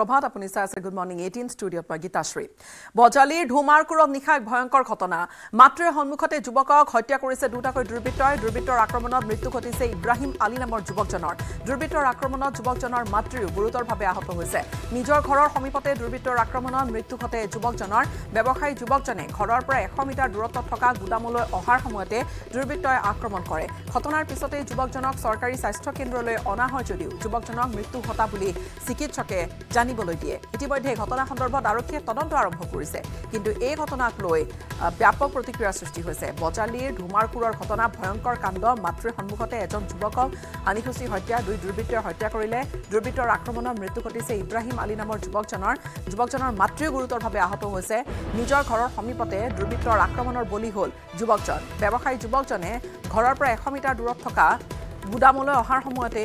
প্ৰভাত আপুনি চাই আছে গুড মৰ্ণিং এইটিন ষ্টুডিঅ'ত মই গীতাশ্ৰী বজালিৰ ধুমাৰকুৰত নিশা এক ভয়ংকৰ ঘটনা মাতৃৰ সন্মুখতে যুৱকক হত্যা কৰিছে দুটাকৈ দুৰ্বৃত্তই দুৰ্বৃত্তৰ আক্ৰমণত মৃত্যু ঘটিছে ইব্ৰাহিম আলী নামৰ যুৱকজনৰ দুৰ্বৃত্তৰ আক্ৰমণত যুৱকজনৰ মাতৃও গুৰুতৰভাৱে আহত হৈছে নিজৰ ঘৰৰ সমীপতে দুৰ্বৃত্তৰ আক্ৰমণত মৃত্যু ঘটে যুৱকজনৰ ব্যৱসায়ী যুৱকজনে ঘৰৰ পৰা এশ মিটাৰ দূৰত্বত থকা গুদামলৈ অহাৰ সময়তে দুৰ্বৃত্তই আক্ৰমণ কৰে ঘটনাৰ পিছতেই যুৱকজনক চৰকাৰী স্বাস্থ্য কেন্দ্ৰলৈ অনা হয় যদিও যুৱকজনক মৃত্যু ঘটা বুলি চিকিৎসকে জানিবলৈ দিয়ে ইতিমধ্যে এই ঘটনা সন্দৰ্ভত আৰক্ষীয়ে তদন্ত আৰম্ভ কৰিছে কিন্তু এই ঘটনাক লৈ ব্যাপক প্ৰতিক্ৰিয়াৰ সৃষ্টি হৈছে বজালীৰ ধুমাৰকুৰৰ ঘটনা ভয়ংকৰ কাণ্ড মাতৃৰ সন্মুখতে এজন যুৱকক আনিসূচীৰ হত্যা দুই দুৰ্বৃত্তই হত্যা কৰিলে দুৰ্বৃত্তৰ আক্ৰমণৰ মৃত্যু ঘটিছে ইব্ৰাহিম আলী নামৰ যুৱকজনৰ যুৱকজনৰ মাতৃয়ে গুৰুতৰভাৱে আহত হৈছে নিজৰ ঘৰৰ সমীপতে দুৰ্বৃত্তৰ আক্ৰমণৰ বলি হ'ল যুৱকজন ব্যৱসায়ী যুৱকজনে ঘৰৰ পৰা এশ মিটাৰ দূৰত থকা গুদামলৈ অহাৰ সময়তে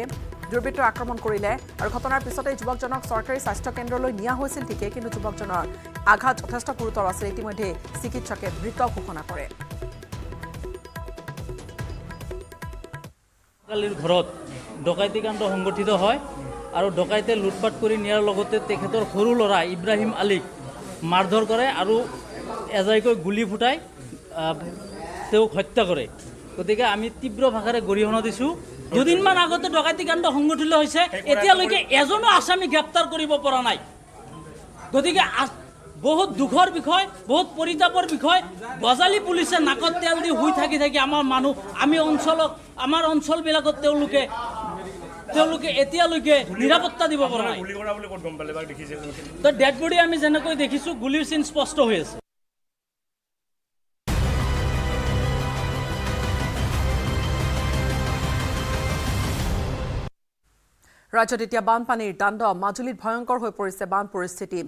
দুৰ্বৃত্তই আক্ৰমণ কৰিলে আৰু ঘটনাৰ পিছতে যুৱকজনক চৰকাৰী স্বাস্থ্য কেন্দ্ৰলৈ নিয়া হৈছিল ঠিকে কিন্তু যুৱকজনৰ আঘাত যথেষ্ট গুৰুতৰ আছিল ইতিমধ্যে চিকিৎসকে মৃত ঘোষণা কৰে কালিৰ ঘৰত ডকাইতি কাণ্ড সংগঠিত হয় আৰু ডকাইতে লুটপাট কৰি নিয়াৰ লগতে তেখেতৰ সৰু ল'ৰা ইব্ৰাহিম আলীক মাৰধৰ কৰে আৰু এজাইকৈ গুলী ফুটাই তেওঁক হত্যা কৰে গতিকে আমি তীব্ৰ ভাষাৰে গৰিহণা দিছোঁ দুদিনমান আগতে ডকাইতি কাণ্ড সংগঠিত হৈছে এতিয়ালৈকে এজনো আসামী গ্ৰেপ্তাৰ কৰিব পৰা নাই গতিকে বহুত দুখৰ বিষয় বহুত পৰিতাপৰ বিষয় বজালি পুলিচে নাকত তেল দি শুই থাকি থাকি আমাৰ মানুহ আমি অঞ্চলক আমাৰ অঞ্চলবিলাকত তেওঁলোকে তেওঁলোকে এতিয়ালৈকে নিৰাপত্তা দিব পৰা নাই ডেড বডি আমি যেনেকৈ দেখিছোঁ গুলিৰ চিন স্পষ্ট হৈ আছে ৰাজ্যত এতিয়া বানপানীৰ দাণ্ড মাজুলীত ভয়ংকৰ হৈ পৰিছে বান পৰিস্থিতি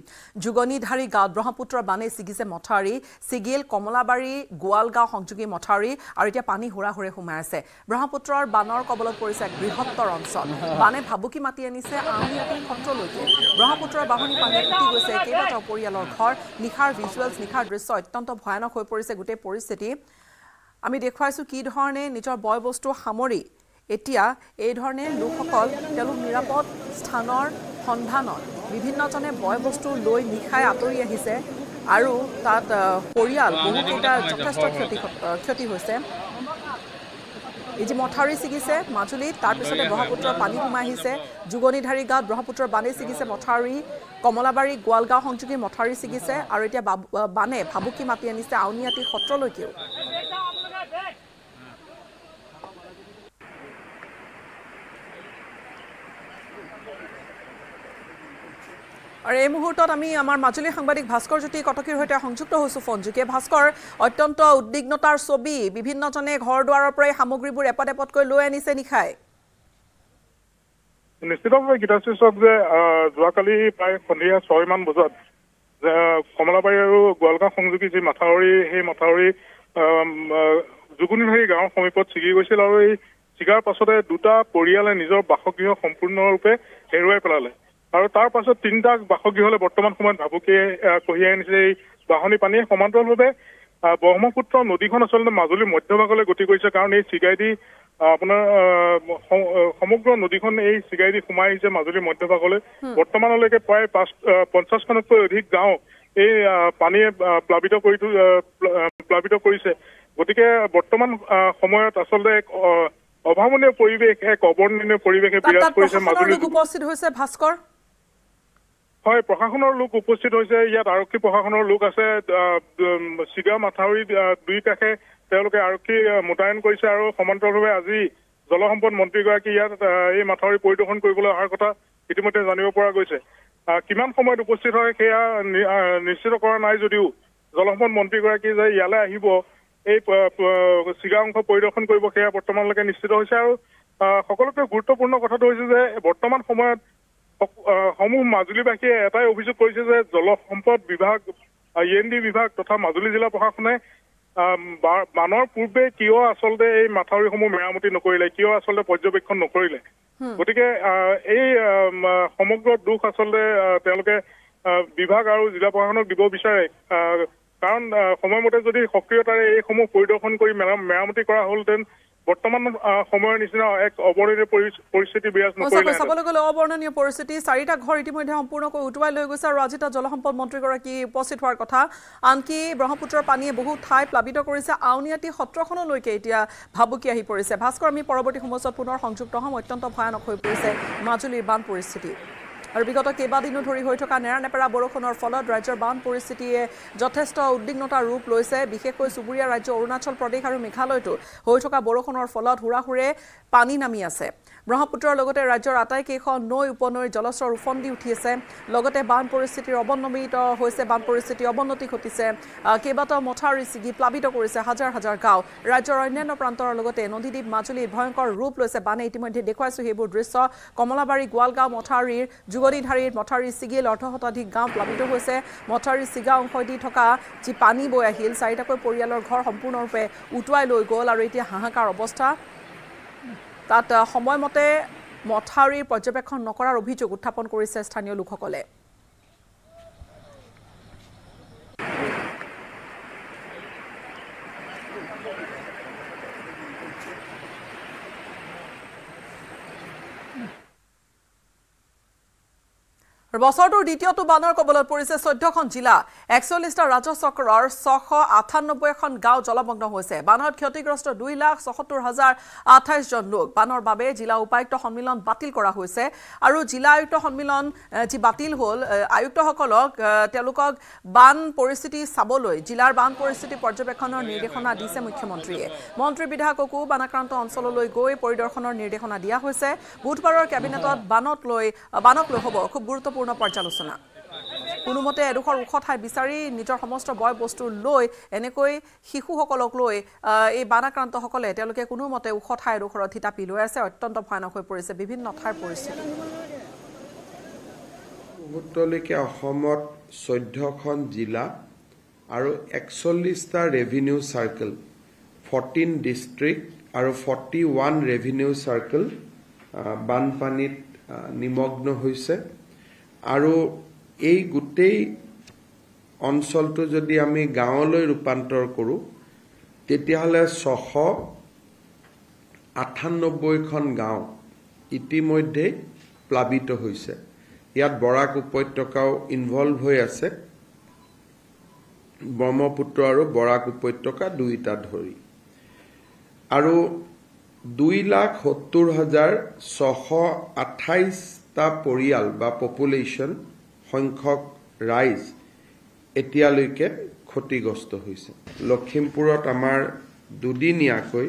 যুগনিধাৰী গাঁৱত ব্ৰহ্মপুত্ৰৰ বানে ছিগিছে মথাউৰী ছিগিল কমলাবাৰী গোৱালগাঁও সংযোগী মথাউৰী আৰু এতিয়া পানী হুৰাহুৰে সোমাই আছে ব্ৰহ্মপুত্ৰৰ বানৰ কবলত পৰিছে এক বৃহত্তৰ অঞ্চল বানে ভাবুকি মাতি আনিছে আউনীআটী সত্ৰলৈকে ব্ৰহ্মপুত্ৰৰ বাহনী পানীত উটি গৈছে কেইবাটাও পৰিয়ালৰ ঘৰ নিশাৰ ভিজুৱেলছ নিশাৰ দৃশ্য অত্যন্ত ভয়ানক হৈ পৰিছে গোটেই পৰিস্থিতি আমি দেখুৱাইছোঁ কি ধৰণে নিজৰ বয় বস্তু সামৰি এতিয়া এই ধৰণে লোকসকল তেওঁলোক নিৰাপদ স্থানৰ সন্ধানত বিভিন্নজনে বয় বস্তু লৈ নিশাই আঁতৰি আহিছে আৰু তাত পৰিয়াল বহুকেইটা যথেষ্ট ক্ষতি ক্ষতি হৈছে এই যে মথাউৰি ছিগিছে মাজুলীত তাৰপিছতে ব্ৰহ্মপুত্ৰৰ পানী সোমাই আহিছে যুগনিধাৰী গাঁৱত ব্ৰহ্মপুত্ৰৰ বানেই ছিগিছে মথাউৰি কমলাবাৰী গোৱালগাঁও সংযোগী মথাউৰি ছিগিছে আৰু এতিয়া বানে ভাবুকি মাতি আনিছে আউনীআটী সত্ৰলৈকেও এই মুহূৰ্তত আমি আমাৰ মাজুলী সাংবাদিক ভাস্কৰ জ্যোতি কটকীৰ সৈতে সংযুক্ত হৈছোঁ ফোনযোগে ভাস্কৰ অত্যন্ত উদ্বিগ্নতাৰ ছবি বিভিন্নজনে ঘৰ দুৱাৰৰ পৰাই সামগ্ৰীবোৰ এপদ এপদকৈ লৈ আনিছে নিশাই নিশ্চিতভাৱে গীতাশ্ৰী চক যে যোৱাকালি প্ৰায় সন্ধিয়া ছয়মান বজাত কমলাবাৰী আৰু গোৱালগাঁও সংযোগী যি মাথাউৰি সেই মাথাউৰি জুগুনিধাৰী গাঁৱৰ সমীপত ছিগি গৈছিল আৰু এই ছিগাৰ পাছতে দুটা পৰিয়ালে নিজৰ বাসগৃহ সম্পূৰ্ণৰূপে হেৰুৱাই পেলালে আৰু তাৰ পাছত তিনিটা বাসগৃহলৈ বৰ্তমান সময়ত ভাবুকিয়ে কঢ়িয়াই আনিছে এই বাহনী পানীয়ে সমান্তৰালভাৱে ব্ৰহ্মপুত্ৰ নদীখন আচলতে মাজুলীৰ মধ্যভাগলৈ গতি কৰিছে কাৰণ এই চিগাইদি আপোনাৰ সমগ্ৰ নদীখন এই চিগাইদি সোমাই আহিছে মাজুলীৰ মধ্যভাগলৈ বৰ্তমানলৈকে প্ৰায় পাঁচ পঞ্চাছখনতকৈ অধিক গাঁও এই পানীয়ে প্লাৱিত কৰি প্লাৱিত কৰিছে গতিকে বৰ্তমান সময়ত আচলতে এক অভাৱনীয় পৰিৱেশ এক অৱৰ্ণনীয় পৰিৱেশে বিৰাজ কৰিছে মাজুলী উপস্থিত হৈছে ভাস্কৰ হয় প্ৰশাসনৰ লোক উপস্থিত হৈছে ইয়াত আৰক্ষী প্ৰশাসনৰ লোক আছে চিগা মাথাউৰি দুই কাষে তেওঁলোকে আৰক্ষী মোতায়েন কৰিছে আৰু সমান্তৰালভাৱে আজি জলসম্পদ মন্ত্ৰীগৰাকী ইয়াত এই মাথাউৰি পৰিদৰ্শন কৰিবলৈ অহাৰ কথা ইতিমধ্যে জানিব পৰা গৈছে কিমান সময়ত উপস্থিত হয় সেয়া নিশ্চিত কৰা নাই যদিও জলসম্পদ মন্ত্ৰীগৰাকী যে ইয়ালৈ আহিব এই চিগা অংশ পৰিদৰ্শন কৰিব সেয়া বৰ্তমানলৈকে নিশ্চিত হৈছে আৰু সকলোতকৈ গুৰুত্বপূৰ্ণ কথাটো হৈছে যে বৰ্তমান সময়ত সমূহ মাজুলীবাসীয়ে এটাই অভিযোগ কৰিছে যে জলসম্পদ বিভাগ ই এন ডি বিভাগ তথা মাজুলী জিলা প্ৰশাসনে বানৰ পূৰ্বে কিয় আচলতে এই মাথাউৰিসমূহ মেৰামতি নকৰিলে কিয় আচলতে পৰ্যবেক্ষণ নকৰিলে গতিকে এই সমগ্ৰ দুখ আচলতে তেওঁলোকে বিভাগ আৰু জিলা প্ৰশাসনক দিব বিচাৰে কাৰণ সময়মতে যদি সক্ৰিয়তাৰে এইসমূহ পৰিদৰ্শন কৰি মেৰামতি কৰা হ'লহেঁতেন বৰ্তমান সময়ৰ নিচিনা এক অৱৰ্ণনীয় পৰিস্থিতি বিৰাজ নকৰিলে চাবলৈ গ'লে অৱৰ্ণনীয় পৰিস্থিতি চাৰিটা ঘৰ ইতিমধ্যে সম্পূৰ্ণকৈ উটুৱাই লৈ গৈছে আৰু আজি তাত জলসম্পদ মন্ত্ৰীগৰাকী উপস্থিত হোৱাৰ কথা আনকি ব্ৰহ্মপুত্ৰৰ পানীয়ে বহুত ঠাই প্লাৱিত কৰিছে আউনীয়াতি সত্ৰখনলৈকে এতিয়া ভাবুকি আহি পৰিছে ভাস্কৰ আমি পৰৱৰ্তী সময়ছোৱাত পুনৰ সংযুক্ত হ'ম অত্যন্ত ভয়ানক হৈ পৰিছে মাজুলীৰ বান পৰিস্থিতি আৰু বিগত কেইবাদিনো ধৰি হৈ থকা নেৰানেপেৰা বৰষুণৰ ফলত ৰাজ্যৰ বান পৰিস্থিতিয়ে যথেষ্ট উদ্বিগ্নতাৰ ৰূপ লৈছে বিশেষকৈ চুবুৰীয়া ৰাজ্য অৰুণাচল প্ৰদেশ আৰু মেঘালয়তো হৈ থকা বৰষুণৰ ফলত হুৰাহুৰে পানী নামি আছে ব্ৰহ্মপুত্ৰৰ লগতে ৰাজ্যৰ আটাইকেইখন নৈ উপনৈ জলস্তৰ উফন্দি উঠি আছে লগতে বান পৰিস্থিতিৰ অৱনমিত হৈছে বান পৰিস্থিতিৰ অৱনতি ঘটিছে কেইবাটাও মথাউৰি ছিগি প্লাৱিত কৰিছে হাজাৰ হাজাৰ গাঁও ৰাজ্যৰ অন্যান্য প্ৰান্তৰ লগতে নদীদ্বীপ মাজুলীত ভয়ংকৰ ৰূপ লৈছে বানে ইতিমধ্যে দেখুৱাইছোঁ সেইবোৰ দৃশ্য কমলাবাৰী গোৱালগাঁও মথাউৰিৰ জীৱনীধাৰীৰ মথাৰী ছিগিল অৰ্ধ শতাধিক গাঁও প্লাৱিত হৈছে মথাৰী ছিগা অংশদি থকা যি পানী বৈ আহিল চাৰিটাকৈ পৰিয়ালৰ ঘৰ সম্পূৰ্ণৰূপে উটুৱাই লৈ গ'ল আৰু এতিয়া হাহাকাৰ অৱস্থা তাত সময়মতে মথাউৰীৰ পৰ্যবেক্ষণ নকৰাৰ অভিযোগ উত্থাপন কৰিছে স্থানীয় লোকসকলে বছৰটোৰ দ্বিতীয়টো বানৰ কবলত পৰিছে চৈধ্যখন জিলা একচল্লিছটা ৰাজচক্ৰৰ ছশ আঠানব্বৈখন গাঁও জলমগ্ন হৈছে বানত ক্ষতিগ্ৰস্ত দুই লাখ ছসত্তৰ হাজাৰ আঠাইছজন লোক বানৰ বাবে জিলা উপায়ুক্ত সন্মিলন বাতিল কৰা হৈছে আৰু জিলা আয়ুক্ত সন্মিলন যি বাতিল হ'ল আয়ুক্তসকলক তেওঁলোকক বান পৰিস্থিতি চাবলৈ জিলাৰ বান পৰিস্থিতি পৰ্যবেক্ষণৰ নিৰ্দেশনা দিছে মুখ্যমন্ত্ৰীয়ে মন্ত্ৰী বিধায়ককো বানাক্ৰান্ত অঞ্চললৈ গৈ পৰিদৰ্শনৰ নিৰ্দেশনা দিয়া হৈছে বুধবাৰৰ কেবিনেটত বানত লৈ বানক লৈ হ'ব খুব গুৰুত্বপূৰ্ণ গুৰুত্বপূৰ্ণ পৰ্যালোচনা কোনোমতে এডোখৰ ওখ ঠাই বিচাৰি নিজৰ সমস্ত বয় বস্তু লৈ এনেকৈ শিশুসকলক লৈ এই বান আক্ৰান্তসকলে তেওঁলোকে কোনোমতে ওখ ঠাই এডোখৰত থিতাপি লৈ আছে অত্যন্ত ভয়ানক হয়ে পড়েছে বিভিন্ন ঠাইৰ পৰিস্থিতি মুহূৰ্তলৈকে চৈধ্যখন জিলা আৰু একচল্লিছটা ৰেভিনিউ চাৰ্কেল ফৰ্টিন ডিষ্ট্ৰিক্ট আৰু ফৰ্টি ওৱান ৰেভিনিউ চাৰ্কেল বানপানীত নিমগ্ন হৈছে আৰু এই গোটেই অঞ্চলটো যদি আমি গাঁৱলৈ ৰূপান্তৰ কৰোঁ তেতিয়াহ'লে ছশ আঠানব্বৈখন গাঁও ইতিমধ্যেই প্লাৱিত হৈছে ইয়াত বৰাক উপত্যকাও ইনভল্ভ হৈ আছে ব্ৰহ্মপুত্ৰ আৰু বৰাক উপত্যকা দুয়োটা ধৰি আৰু দুই লাখ সত্তৰ হাজাৰ ছশ আঠাইছ এটা পৰিয়াল বা পপুলেশ্যন সংখ্যক ৰাইজ এতিয়ালৈকে ক্ষতিগ্ৰস্ত হৈছে লখিমপুৰত আমাৰ দুদিনীয়াকৈ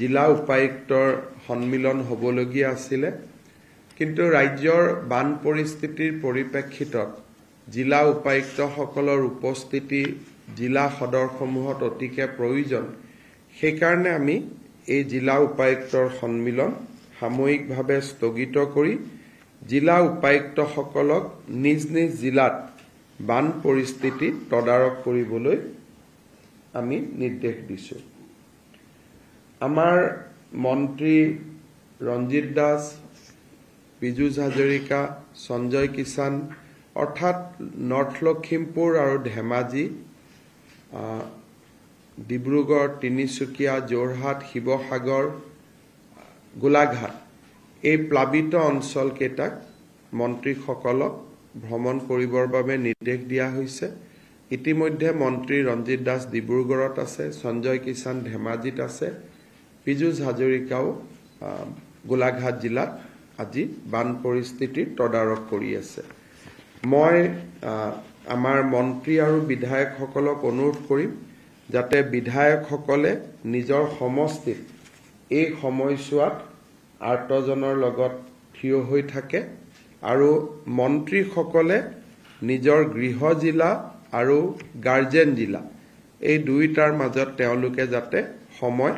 জিলা উপায়ুক্তৰ সন্মিলন হ'বলগীয়া আছিলে কিন্তু ৰাজ্যৰ বান পৰিস্থিতিৰ পৰিপ্ৰেক্ষিতত জিলা উপায়ুক্তসকলৰ উপস্থিতি জিলা সদৰসমূহত অতিকে প্ৰয়োজন সেইকাৰণে আমি এই জিলা উপায়ুক্তৰ সন্মিলন সাময়িকভাৱে স্থগিত কৰি জিলা উপায়ুক্তসকলক নিজ নিজ জিলাত বান পৰিস্থিতি তদাৰক কৰিবলৈ আমি নিৰ্দেশ দিছোঁ আমাৰ মন্ত্ৰী ৰঞ্জিত দাস পীযুষ হাজৰিকা সঞ্জয় কিষাণ অৰ্থাৎ নৰ্থ লখিমপুৰ আৰু ধেমাজি ডিব্ৰুগড় তিনিচুকীয়া যোৰহাট শিৱসাগৰ গোলাঘাট এই প্লাৱিত অঞ্চলকেইটাক মন্ত্ৰীসকলক ভ্ৰমণ কৰিবৰ বাবে নিৰ্দেশ দিয়া হৈছে ইতিমধ্যে মন্ত্ৰী ৰঞ্জিত দাস ডিব্ৰুগড়ত আছে সঞ্জয় কিষাণ ধেমাজিত আছে পীযুষ হাজৰিকাও গোলাঘাট জিলাত আজি বান পৰিস্থিতিৰ তদাৰক কৰি আছে মই আমাৰ মন্ত্ৰী আৰু বিধায়কসকলক অনুৰোধ কৰিম যাতে বিধায়কসকলে নিজৰ সমষ্টিত এই সময়ছোৱাত আৰ্তজনৰ লগত থিয় হৈ থাকে আৰু মন্ত্ৰীসকলে নিজৰ গৃহ জিলা আৰু গাৰ্জেন জিলা এই দুয়োটাৰ মাজত তেওঁলোকে যাতে সময়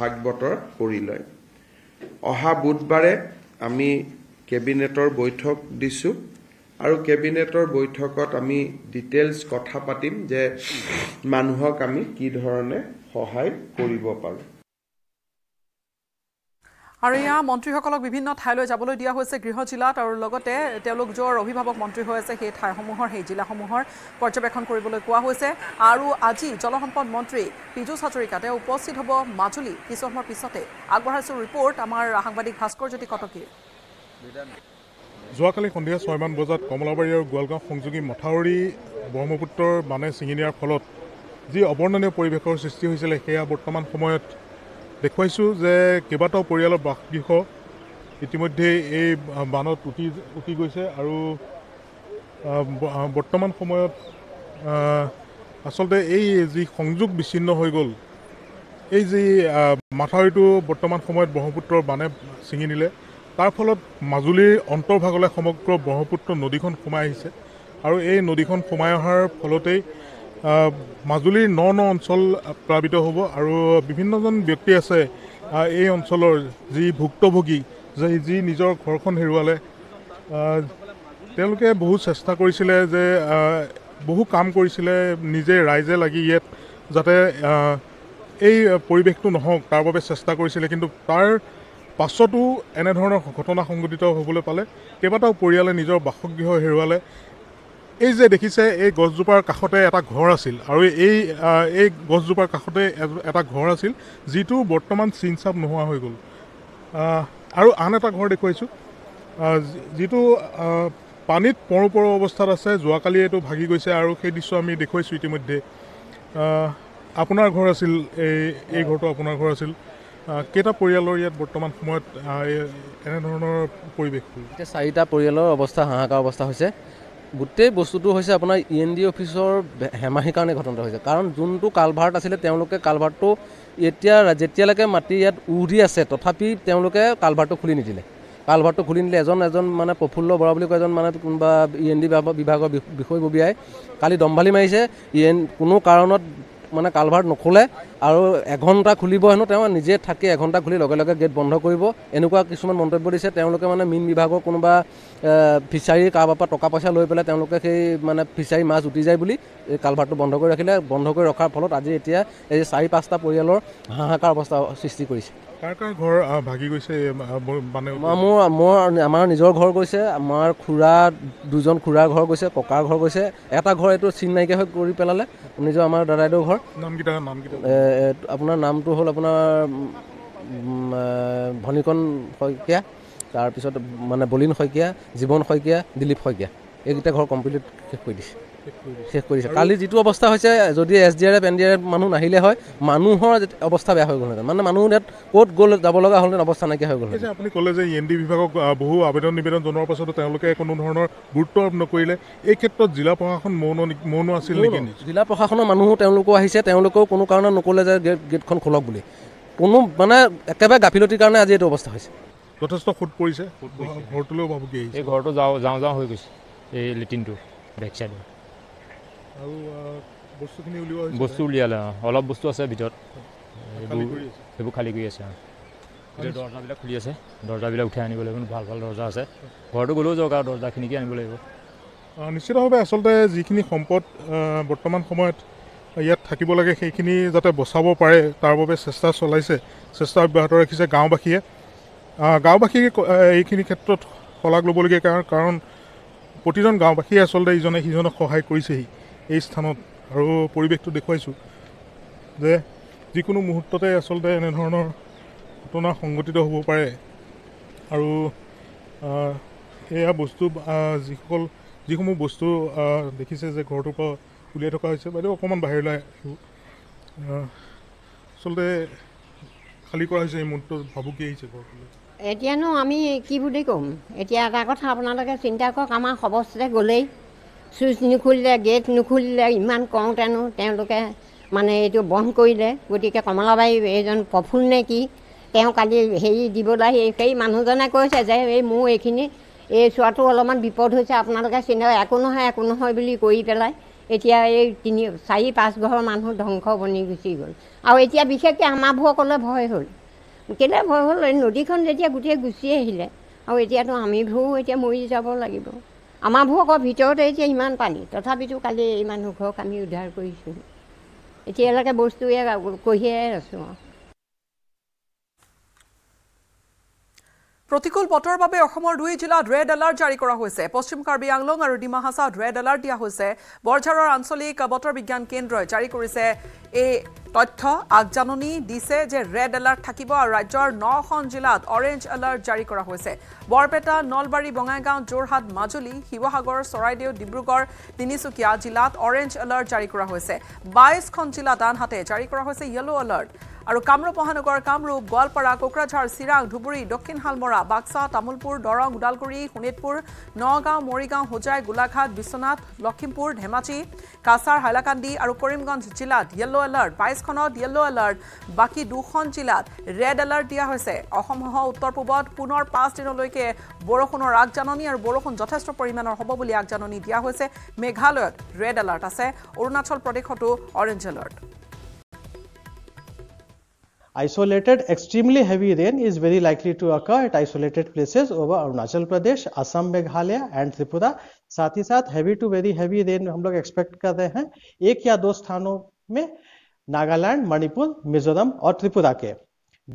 ভাগ বতৰ কৰি লয় অহা বুধবাৰে আমি কেবিনেটৰ বৈঠক দিছোঁ আৰু কেবিনেটৰ বৈঠকত আমি ডিটেইলছ কথা পাতিম যে মানুহক আমি কি ধৰণে সহায় কৰিব পাৰোঁ আৰু এয়া মন্ত্ৰীসকলক বিভিন্ন ঠাইলৈ যাবলৈ দিয়া হৈছে গৃহ জিলাত আৰু লগতে তেওঁলোক য'ৰ অভিভাৱক মন্ত্ৰী হৈ আছে সেই ঠাইসমূহৰ সেই জিলাসমূহৰ পৰ্যবেক্ষণ কৰিবলৈ কোৱা হৈছে আৰু আজি জলসম্পদ মন্ত্ৰী পীযুষ হাজৰিকা তেওঁ উপস্থিত হ'ব মাজুলী কিছু সময়ৰ পিছতে আগবঢ়াইছোঁ ৰিপৰ্ট আমাৰ সাংবাদিক ভাস্কৰ জ্যোতি কটকীৰ যোৱাকালি সন্ধিয়া ছয়মান বজাত কমলাবাৰী আৰু গোৱালগাঁও সংযোগী মথাউৰি ব্ৰহ্মপুত্ৰৰ বানে ছিঙি নিয়াৰ ফলত যি অৱৰ্ণনীয় পৰিৱেশৰ সৃষ্টি হৈছিলে সেয়া বৰ্তমান সময়ত দেখুৱাইছোঁ যে কেইবাটাও পৰিয়ালৰ বাসগৃহ ইতিমধ্যে এই বানত উটি উটি গৈছে আৰু বৰ্তমান সময়ত আচলতে এই যি সংযোগ বিচ্ছিন্ন হৈ গ'ল এই যি মাথাউৰিটো বৰ্তমান সময়ত ব্ৰহ্মপুত্ৰৰ বানে ছিঙি নিলে তাৰ ফলত মাজুলীৰ অন্তৰ্ভাগলৈ সমগ্ৰ ব্ৰহ্মপুত্ৰ নদীখন সোমাই আহিছে আৰু এই নদীখন সোমাই অহাৰ ফলতেই মাজুলীৰ ন ন অঞ্চল প্লাৱিত হ'ব আৰু বিভিন্নজন ব্যক্তি আছে এই অঞ্চলৰ যি ভুক্তভোগী যে যি নিজৰ ঘৰখন হেৰুৱালে তেওঁলোকে বহু চেষ্টা কৰিছিলে যে বহু কাম কৰিছিলে নিজে ৰাইজে লাগি ইয়াত যাতে এই পৰিৱেশটো নহওক তাৰ বাবে চেষ্টা কৰিছিলে কিন্তু তাৰ পাছতো এনেধৰণৰ ঘটনা সংঘটিত হ'বলৈ পালে কেইবাটাও পৰিয়ালে নিজৰ বাসগৃহ হেৰুৱালে এই যে দেখিছে এই গছজোপাৰ কাষতে এটা ঘৰ আছিল আৰু এই এই গছজোপাৰ কাষতে এটা ঘৰ আছিল যিটো বৰ্তমান চিনচাপ নোহোৱা হৈ গ'ল আৰু আন এটা ঘৰ দেখুৱাইছোঁ যিটো পানীত পৰোঁ পৰোঁ অৱস্থাত আছে যোৱাকালি এইটো ভাগি গৈছে আৰু সেই দৃশ্য আমি দেখুৱাইছোঁ ইতিমধ্যে আপোনাৰ ঘৰ আছিল এই এই ঘৰটো আপোনাৰ ঘৰ আছিল কেইটা পৰিয়ালৰ ইয়াত বৰ্তমান সময়ত এনেধৰণৰ পৰিৱেশ এতিয়া চাৰিটা পৰিয়ালৰ অৱস্থা হাহাকাৰ অৱস্থা হৈছে গোটেই বস্তুটো হৈছে আপোনাৰ ই এন ডি অফিচৰ হেমাহিৰ কাৰণে ঘটনাটো হৈছে কাৰণ যোনটো কালভাৰ্ট আছিলে তেওঁলোকে কালভাৰ্টটো এতিয়া যেতিয়ালৈকে মাটি ইয়াত উৰি আছে তথাপি তেওঁলোকে কালভাৰ্টটো খুলি নিদিলে কালভাৰ্টটো খুলি নিদিলে এজন এজন মানে প্ৰফুল্ল বৰা বুলি কয় এজন মানে কোনোবা ই এন ডি বিভাগৰ বিষয়ববীয়াই কালি দম্ভালি মাৰিছে ই e এন কোনো কাৰণত মানে কালভাৰ্ট নোখোলে আৰু এঘণ্টা খুলিব হেনো তেওঁ নিজে থাকি এঘণ্টা খুলি লগে লগে গেট বন্ধ কৰিব এনেকুৱা কিছুমান মন্তব্য দিছে তেওঁলোকে মানে মীন বিভাগৰ কোনোবা ফিচাৰীৰ কাৰোবাৰ পৰা টকা পইচা লৈ পেলাই তেওঁলোকে সেই মানে ফিচাৰী মাছ উটি যায় বুলি এই কালভাৰটো বন্ধ কৰি ৰাখিলে বন্ধ কৰি ৰখাৰ ফলত আজি এতিয়া এই চাৰি পাঁচটা পৰিয়ালৰ হাহাকাৰ অৱস্থা সৃষ্টি কৰিছে মোৰ মোৰ আমাৰ নিজৰ ঘৰ গৈছে আমাৰ খুৰা দুজন খুৰাৰ ঘৰ গৈছে ককাৰ ঘৰ গৈছে এটা ঘৰ এইটো চিন নাইকিয়া হৈ কৰি পেলালে নিজৰ আমাৰ দাদাইদেউ ঘৰ নামকেইটা আপোনাৰ নামটো হ'ল আপোনাৰ ভনীকণ শইকীয়া তাৰপিছত মানে বলিন শইকীয়া জীৱন শইকীয়া দিলীপ শইকীয়া এইকেইটা ঘৰ কমপ্লিট শেষ কৰি দিছে শেষ কৰিছে কালি যিটো অৱস্থা হৈছে যদি S D R F N D R F মানুহ নাহিলে হয় মানুহৰ অৱস্থা বেয়া হৈ গ'লহেঁতেন মানে মানুহ ইয়াত ক'ত গ'ল যাব লগা হ'লহেঁতেন অৱস্থা নাইকিয়া হৈ গ'ল আপুনি ক'লে যে এন ডি বিভাগক বহু আবেদন নিবেদন জনোৱাৰ পাছতো তেওঁলোকে কোনো ধৰণৰ গুৰুত্ব আৰোপ নকৰিলে এই ক্ষেত্ৰত জিলা প্ৰশাসন মৌন মৌন আছিল নেকি জিলা প্ৰশাসনৰ মানুহো তেওঁলোকো আহিছে তেওঁলোকেও কোনো কাৰণে নক'লে যে গেট গেটখন খোলক বুলি কোনো মানে একেবাৰে গাফিলতিৰ কাৰণে আজি এইটো অৱস্থা হৈছে যথেষ্ট সোঁত পৰিছে ঘৰটোলৈও ভাবুকি আহিছে এই ঘৰটো যাওঁ যাওঁ যাওঁ হৈ গৈছে এই লেট্ৰিনটো বেক চাইডৰ আৰু বস্তুখিনি উলিওৱা বস্তু উলিয়ালে অঁ অলপ বস্তু আছে ভিতৰত সেইবোৰ খালী কৰি আছে অঁ দৰ্জাবিলাক খুলি আছে দৰ্জাবিলাক উঠাই আনিব লাগিব ভাল ভাল দৰ্জা আছে ঘৰটো গ'লেও যাওক আৰু দৰ্জাখিনিকে আনিব লাগিব নিশ্চিতভাৱে আচলতে যিখিনি সম্পদ বৰ্তমান সময়ত ইয়াত থাকিব লাগে সেইখিনি যাতে বচাব পাৰে তাৰ বাবে চেষ্টা চলাইছে চেষ্টা অব্যাহত ৰাখিছে গাঁওবাসীয়ে গাঁওবাসীৰ এইখিনি ক্ষেত্ৰত শলাগ ল'বলগীয়া কাৰণ কাৰণ প্ৰতিজন গাঁওবাসীয়ে আচলতে ইজনে সিজনক সহায় কৰিছেহি এই স্থানত আৰু পৰিৱেশটো দেখুৱাইছোঁ যে যিকোনো মুহূৰ্ততে আচলতে এনেধৰণৰ ঘটনা সংঘটিত হ'ব পাৰে আৰু সেয়া বস্তু যিসকল যিসমূহ বস্তু দেখিছে যে ঘৰটোৰ পৰা উলিয়াই থকা হৈছে বাইদেউ অকণমান বাহিৰলৈ আহিব আচলতে খালী কৰা হৈছে এই মুহূৰ্তত ভাবুকি আহিছে ঘৰটোলৈ এতিয়ানো আমি কি বুলি ক'ম এতিয়া এটা কথা আপোনালোকে চিন্তা কৰক আমাৰ সবস্তে গ'লেই চুইচ নুখুলিলে গেট নুখুলিলে ইমান কওঁতেনো তেওঁলোকে মানে এইটো বন্ধ কৰিলে গতিকে কমলাবাৰী এইজন প্ৰফুল নে কি তেওঁ কালি হেৰি দিবলৈ সেই সেই মানুহজনে কৈছে যে এই মোৰ এইখিনি এই চোৱাটো অলপমান বিপদ হৈছে আপোনালোকে চিন্তা কৰে একো নহয় একো নহয় বুলি কৰি পেলাই এতিয়া এই তিনি চাৰি পাঁচঘৰ মানুহ ধ্বংস বনি গুচি গ'ল আৰু এতিয়া বিশেষকৈ আমাৰবোৰ আমাৰবোৰসকলে ভয় হ'ল কেলৈ ভয় হ'ল নদীখন যেতিয়া গোটেই গুচি আহিলে আৰু এতিয়াতো আমিবোৰো এতিয়া মৰি যাব লাগিব আমাৰবোৰ আকৌ ভিতৰতে এতিয়া ইমান পানী তথাপিতো কালি এই মানুহ ঘৰক আমি উদ্ধাৰ কৰিছোঁ এতিয়ালৈকে বস্তু ইয়াক কঢ়িয়াই আছোঁ আৰু প্ৰতিকূল বতৰৰ বাবে অসমৰ দুই জিলাত ৰেড এলাৰ্ট জাৰি কৰা হৈছে পশ্চিম কাৰ্বি আংলং আৰু ডিমা হাছাত ৰেড এলাৰ্ট দিয়া হৈছে বৰঝাৰৰ আঞ্চলিক বতৰ বিজ্ঞান কেন্দ্ৰই জাৰি কৰিছে এই তথ্য আগজাননী দিছে যে ৰেড এলাৰ্ট থাকিব আৰু ৰাজ্যৰ নখন জিলাত অৰেঞ্জ এলাৰ্ট জাৰি কৰা হৈছে বৰপেটা নলবাৰী বঙাইগাঁও যোৰহাট মাজুলী শিৱসাগৰ চৰাইদেউ ডিব্ৰুগড় তিনিচুকীয়া জিলাত অৰেঞ্জ এলাৰ্ট জাৰি কৰা হৈছে বাইছখন জিলাত আনহাতে জাৰি কৰা হৈছে য়েল' এলাৰ্ট আৰু কামৰূপ মহানগৰ কামৰূপ গোৱালপাৰা কোকৰাঝাৰ চিৰাং ধুবুৰী দক্ষিণ হালমৰা বাক্সা তামোলপুৰ দৰং ওদালগুৰি শোণিতপুৰ নগাঁও মৰিগাঁও হোজাই গোলাঘাট বিশ্বনাথ লখিমপুৰ ধেমাজি কাছাৰ হাইলাকান্দি আৰু কৰিমগঞ্জ জিলাত য়েল্ল' এলাৰ্ট বাইছখনত য়েল্ল' এলাৰ্ট বাকী দুখন জিলাত ৰেড এলাৰ্ট দিয়া হৈছে অসমসহ উত্তৰ পূবত পুনৰ পাঁচদিনলৈকে বৰষুণৰ আগজাননী আৰু বৰষুণ যথেষ্ট পৰিমাণৰ হ'ব বুলি আগজাননী দিয়া হৈছে মেঘালয়ত ৰেড এলাৰ্ট আছে অৰুণাচল প্ৰদেশতো orange alert Isolated extremely heavy rain is very likely to occur at isolated places over Arunachal Pradesh, Assam, Meghalaya and Tripura. साथ ही साथ heavy to very heavy rain हम लोग expect कर रहे हैं एक या दो स्थानों में नागालैंड मणिपुर मिजोरम और त्रिपुरा के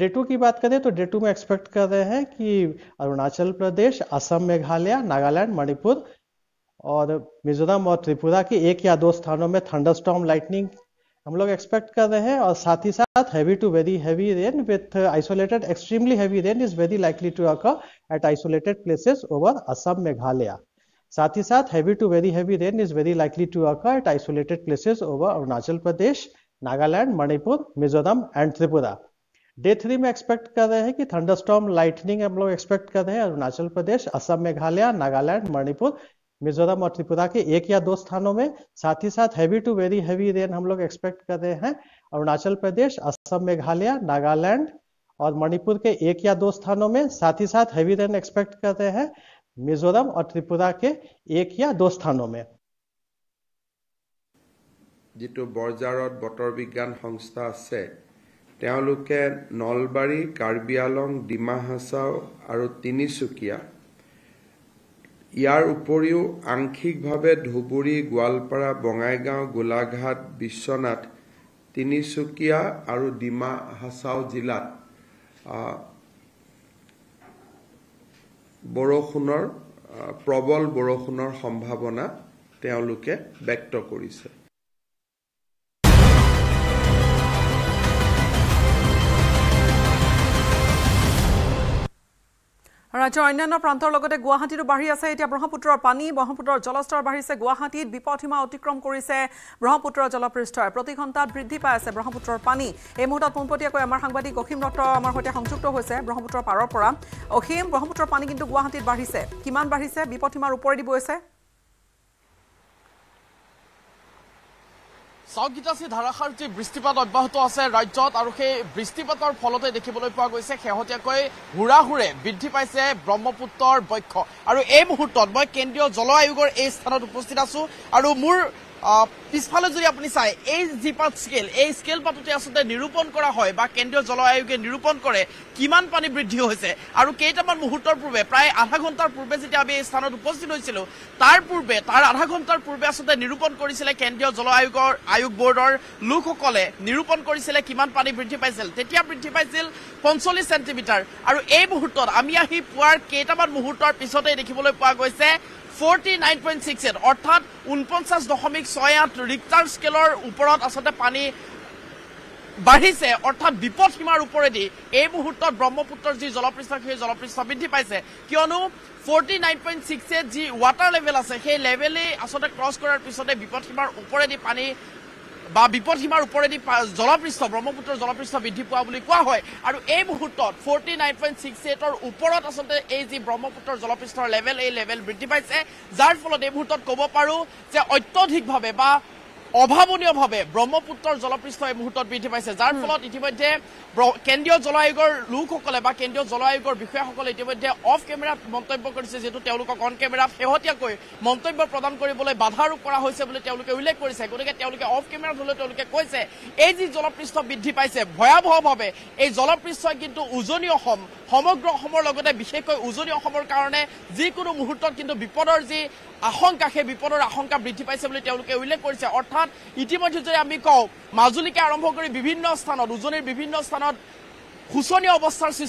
डे टू की बात करें तो डे टू में एक्सपेक्ट कर रहे हैं कि अरुणाचल प्रदेश असम मेघालय नागालैंड मणिपुर और मिजोरम और त्रिपुरा के एक या दो स्थानों में थंडरस्टॉर्म लाइटनिंग हम लोग एक्सपेक्ट कर रहे हैं और साथ ही साथ heavy to very heavy rain with isolated extremely heavy rain is very likely to occur at isolated places over Assam Meghalaya साथ ही साथ heavy to very heavy rain is very likely to occur at isolated places over Arunachal Pradesh Nagaland Manipur Mizoram and Tripura day three में expect कर रहे हैं कि thunderstorm lightning हम लोग एक्सपेक्ट कर रहे हैं अरुणाचल प्रदेश असम मेघालय नागालैंड मणिपुर मिजोरम और त्रिपुरा के एक या दो स्थानों में साथ ही साथ heavy to very heavy rain हम लोग एक्सपेक्ट कर रहे हैं अरुणाचल प्रदेश असम मेघालय नागालैंड और मणिपुर के एक या दो स्थानों में साथ ही साथ हैवी रेन एक्सपेक्ट कर रहे हैं मिजोरम और त्रिपुरा के एक या दो स्थानों में जी বৰজাৰত বতৰ বিজ্ঞান সংস্থা আছে তেওঁলোকে নলবাৰী কাৰ্বি আলং ডিমা হাছাও আৰু তিনিচুকীয়া ইয়াৰ উপৰিও আংশিকভাৱে ধুবুৰী গোৱালপাৰা বঙাইগাঁও গোলাঘাট বিশ্বনাথ তিনিচুকীয়া আৰু ডিমা হাছাও জিলাত বৰষুণৰ প্ৰবল বৰষুণৰ সম্ভাৱনা তেওঁলোকে ব্যক্ত কৰিছে ৰাজ্যৰ অন্যান্য প্ৰান্তৰ লগতে গুৱাহাটীতো বাঢ়ি আছে এতিয়া ব্ৰহ্মপুত্ৰৰ পানী ব্ৰহ্মপুত্ৰৰ জলস্তৰ বাঢ়িছে গুৱাহাটীত বিপদসীমা অতিক্ৰম কৰিছে ব্ৰহ্মপুত্ৰৰ জলপৃষ্ঠই প্ৰতি ঘণ্টাত বৃদ্ধি পাই আছে ব্ৰহ্মপুত্ৰৰ পানী এই মুহূৰ্তত পোনপটীয়াকৈ আমাৰ সাংবাদিক অসীম দত্ত আমাৰ সৈতে সংযুক্ত হৈছে ব্ৰহ্মপুত্ৰৰ পাৰৰ পৰা অসীম ব্ৰহ্মপুত্ৰৰ পানী কিন্তু গুৱাহাটীত বাঢ়িছে কিমান বাঢ়িছে বিপদসীমাৰ ওপৰেদি বৈছে চাউকিটাচি ধাৰাষাৰ যি বৃষ্টিপাত অব্যাহত আছে ৰাজ্যত আৰু সেই বৃষ্টিপাতৰ ফলতে দেখিবলৈ পোৱা গৈছে শেহতীয়াকৈ হুৰাহুৰে বৃদ্ধি পাইছে ব্ৰহ্মপুত্ৰৰ বক্ষ আৰু এই মুহূৰ্তত মই কেন্দ্ৰীয় জল আয়োগৰ এই স্থানত উপস্থিত আছো আৰু মোৰ পিছফালে যদি আপুনি চাই এই জিপাত স্কেল এই স্কেল পাতোতে আচলতে নিৰূপণ কৰা হয় বা কেন্দ্ৰীয় জল আয়োগে নিৰূপণ কৰে কিমান পানী বৃদ্ধি হৈছে আৰু কেইটামান মুহূৰ্তৰ পূৰ্বে প্ৰায় আধা ঘণ্টাৰ পূৰ্বে যেতিয়া আমি এই স্থানত উপস্থিত হৈছিলোঁ তাৰ পূৰ্বে তাৰ আধা ঘণ্টাৰ পূৰ্বে আচলতে নিৰূপণ কৰিছিলে কেন্দ্ৰীয় জল আয়োগৰ আয়োগ বৰ্ডৰ লোকসকলে নিৰূপণ কৰিছিলে কিমান পানী বৃদ্ধি পাইছিল তেতিয়া বৃদ্ধি পাইছিল পঞ্চল্লিছ চেণ্টিমিটাৰ আৰু এই মুহূৰ্তত আমি আহি পোৱাৰ কেইটামান মুহূৰ্তৰ পিছতেই দেখিবলৈ পোৱা গৈছে forty nine point six eight অৰ্থাৎ ঊনপঞ্চাছ দশমিক ছয় আঠ ৰিক্টাৰ স্কেলৰ ওপৰত আচলতে পানী বাঢ়িছে অৰ্থাৎ বিপদ সীমাৰ ওপৰেদি এই মুহূৰ্তত ব্ৰহ্মপুত্ৰৰ যি জলপৃষ্ঠ সেই জলপৃষ্ঠ বৃদ্ধি পাইছে কিয়নো forty nine point six eight যি ৱাটাৰ লেভেল আছে সেই লেভেলেই আচলতে ক্ৰছ কৰাৰ পিছতে বিপদ ওপৰেদি পানী বা বিপদসীমাৰ ওপৰেদি জলপৃষ্ঠ ব্ৰহ্মপুত্ৰৰ জলপৃষ্ঠ বৃদ্ধি পোৱা বুলি কোৱা হয় আৰু এই মুহূৰ্তত ফৰ্টি নাইন পইণ্ট ছিক্স এইটৰ ওপৰত আচলতে এই যি ব্ৰহ্মপুত্ৰৰ জলপৃষ্ঠৰ লেভেল এই লেভেল বৃদ্ধি পাইছে যাৰ ফলত এই মুহূৰ্তত ক'ব পাৰোঁ যে অত্যধিকভাৱে বা অভাৱনীয়ভাৱে ব্ৰহ্মপুত্ৰৰ জলপৃষ্ঠ এই মুহূৰ্তত বৃদ্ধি পাইছে যাৰ ফলত ইতিমধ্যে কেন্দ্ৰীয় জল আয়োগৰ লোকসকলে বা কেন্দ্ৰীয় জল আয়োগৰ বিষয়াসকলে ইতিমধ্যে অফ কেমেৰাত মন্তব্য কৰিছে যিহেতু তেওঁলোকক অন কেমেৰা শেহতীয়াকৈ মন্তব্য প্ৰদান কৰিবলৈ বাধা আৰোপ কৰা হৈছে বুলি তেওঁলোকে উল্লেখ কৰিছে গতিকে তেওঁলোকে অফ কেমেৰাত হ'লেও তেওঁলোকে কৈছে এই যি জলপৃষ্ঠ বৃদ্ধি পাইছে ভয়াৱহভাৱে এই জলপৃষ্ঠই কিন্তু উজনি অসম সমগ্ৰ অসমৰ লগতে বিশেষকৈ উজনি অসমৰ কাৰণে যিকোনো মুহূৰ্তত কিন্তু বিপদৰ যি আশংকা সেই বিপদৰ আশংকা বৃদ্ধি পাইছে বুলি তেওঁলোকে উল্লেখ কৰিছে অৰ্থাৎ ইতিমধ্যে যদি আমি কওঁ মাজুলীকে আৰম্ভ কৰি বিভিন্ন স্থানত উজনিৰ বিভিন্ন স্থানত সৰ্বোচ্চ